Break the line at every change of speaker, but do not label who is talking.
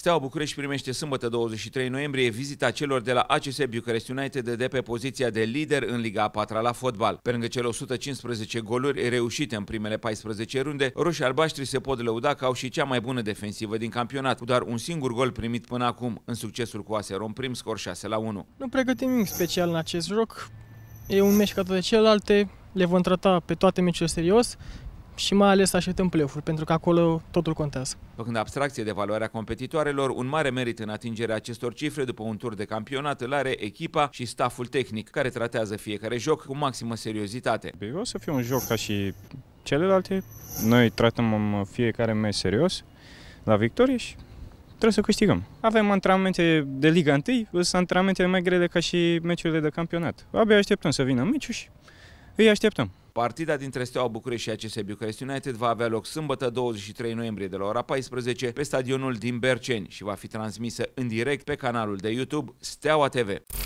Steaua București primește sâmbătă 23 noiembrie vizita celor de la ACS București United de pe poziția de lider în Liga a 4 la fotbal. Pe lângă cele 115 goluri reușite în primele 14 runde, roșii albaștri se pot lăuda că au și cea mai bună defensivă din campionat, cu doar un singur gol primit până acum, în succesul cu Aserom prim scor 6 la 1.
Nu pregătim nimic special în acest joc. E un meci ca toate celelalte, le vom trata pe toate meciurile serios și mai ales aștept în play pentru că acolo totul contează.
Făcând abstracție de valoarea competitoarelor, un mare merit în atingerea acestor cifre după un tur de campionat îl are echipa și staful tehnic, care tratează fiecare joc cu maximă seriozitate. O să fie un joc ca și
celelalte. Noi tratăm fiecare mai serios la victorie și trebuie să câștigăm. Avem antrenamente de Liga 1, sunt antrenamentele mai grele ca și meciurile de campionat. Abia așteptăm să vină meciul și îi așteptăm.
Partida dintre Steaua București și ACS București United va avea loc sâmbătă 23 noiembrie de la ora 14 pe stadionul din Berceni și va fi transmisă în direct pe canalul de YouTube Steaua TV.